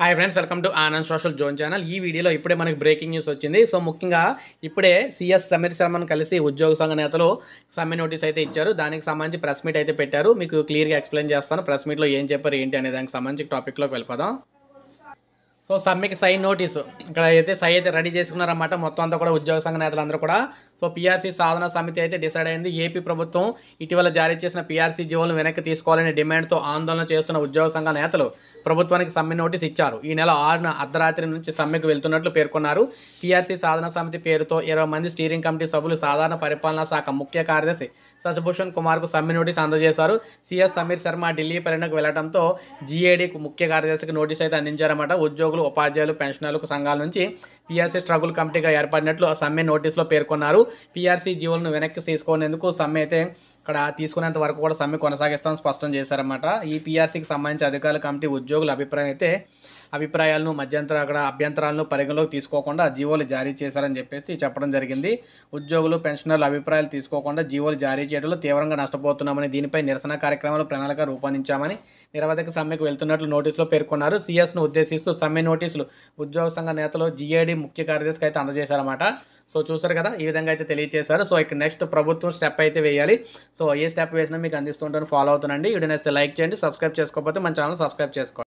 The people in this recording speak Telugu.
hi friends welcome to Anand social zone channel ఈ వీడియోలో ఇప్పుడే మనకి బ్రేకింగ్ న్యూస్ వచ్చింది సో ముఖ్యంగా ఇప్పుడే సిఎస్ సమీర్ శర్మను కలిసి ఉద్యోగ సంఘ నేతలు సమ్మె నోటీస్ అయితే ఇచ్చారు దానికి సంబంధించి ప్రెస్ మీట్ అయితే పెట్టారు మీకు క్లియర్గా ఎక్స్ప్లెయిన్ చేస్తాను ప్రెస్ మీట్లో ఏం చెప్పారు ఏంటి అనే దానికి సంబంధించి టాపిక్లోకి వెళ్ళిపోదాం సో సమ్మెకి సై నోటీసు ఇక్కడ అయితే సై అయితే రెడీ చేసుకున్నారన్నమాట మొత్తం అంతా కూడా ఉద్యోగ సంఘ నేతలందరూ కూడా సో పీఆర్సీ సాధన సమితి అయితే డిసైడ్ అయింది ఏపీ ప్రభుత్వం ఇటీవల జారీ చేసిన పీఆర్సీ జీవోలను వెనక్కి తీసుకోవాలనే డిమాండ్తో ఆందోళన చేస్తున్న ఉద్యోగ సంఘ నేతలు ప్రభుత్వానికి సమ్మె నోటీస్ ఇచ్చారు ఈ నెల ఆరున అర్ధరాత్రి నుంచి సమ్మెకు వెళ్తున్నట్లు పేర్కొన్నారు పీఆర్సీ సాధన సమితి పేరుతో ఇరవై మంది స్టీరింగ్ కమిటీ సభ్యులు సాధారణ పరిపాలనా శాఖ ముఖ్య కార్యదర్శి సశభూషణ్ కుమార్కు సమ్మె నోటీస్ అందజేశారు సీఎస్ సమీర్ శర్మ ఢిల్లీ పర్యటనకు వెళ్లడంతో జీఏడీ ముఖ్య కార్యదర్శికి నోటీస్ అయితే అందించారన్నమాట ఉద్యోగులు ఉపాధ్యాయులు ఉపాధ్యాయులు పెన్షనర్లకు సంఘాల నుంచి పీఆర్సీ స్ట్రగుల్ కమిటీగా ఏర్పడినట్లు సమ్మె నోటీసులో పేర్కొన్నారు పీఆర్సీ జీవులను వెనక్కి తీసుకునేందుకు సమ్మె అయితే ఇక్కడ తీసుకునేంత వరకు కూడా సమ్మె కొనసాగిస్తామని స్పష్టం చేశారన్నమాట ఈ పీఆర్సీకి సంబంధించి అధికారుల కమిటీ ఉద్యోగుల అభిప్రాయం అయితే అభిప్రాయాలను మధ్యంతర అక్కడ అభ్యంతరాలను పరిగణలోకి తీసుకోకుండా జీవోలు జారీ చేశారని చెప్పేసి చెప్పడం జరిగింది ఉద్యోగులు పెన్షనర్ల అభిప్రాయాలు తీసుకోకుండా జీవోలు జారీ చేయడంలో తీవ్రంగా నష్టపోతున్నామని దీనిపై నిరసన కార్యక్రమాలు ప్రణాళిక రూపొందించామని నిరవధిక సమ్మెకు వెళ్తున్నట్లు నోటీసులో పేర్కొన్నారు సీఎస్ను ఉద్దేశిస్తూ సమ్మె నోటీసులు ఉద్యోగ సంఘ నేతలు జీఏడీ ముఖ్య కార్యదర్శికి అయితే అందజేశారన్నమాట సో చూసారు కదా ఈ విధంగా అయితే తెలియజేశారు సో ఇక నెక్స్ట్ ప్రభుత్వం స్టెప్ అయితే వేయాలి సో ఏ స్టెప్ వేసినా మీకు అందిస్తుంటాను ఫాలో అవుతుండండి వీడియో లైక్ చేయండి సబ్స్క్రైబ్ చేసుకోకపోతే మన ఛానల్ సబ్స్క్రైబ్ చేసుకోండి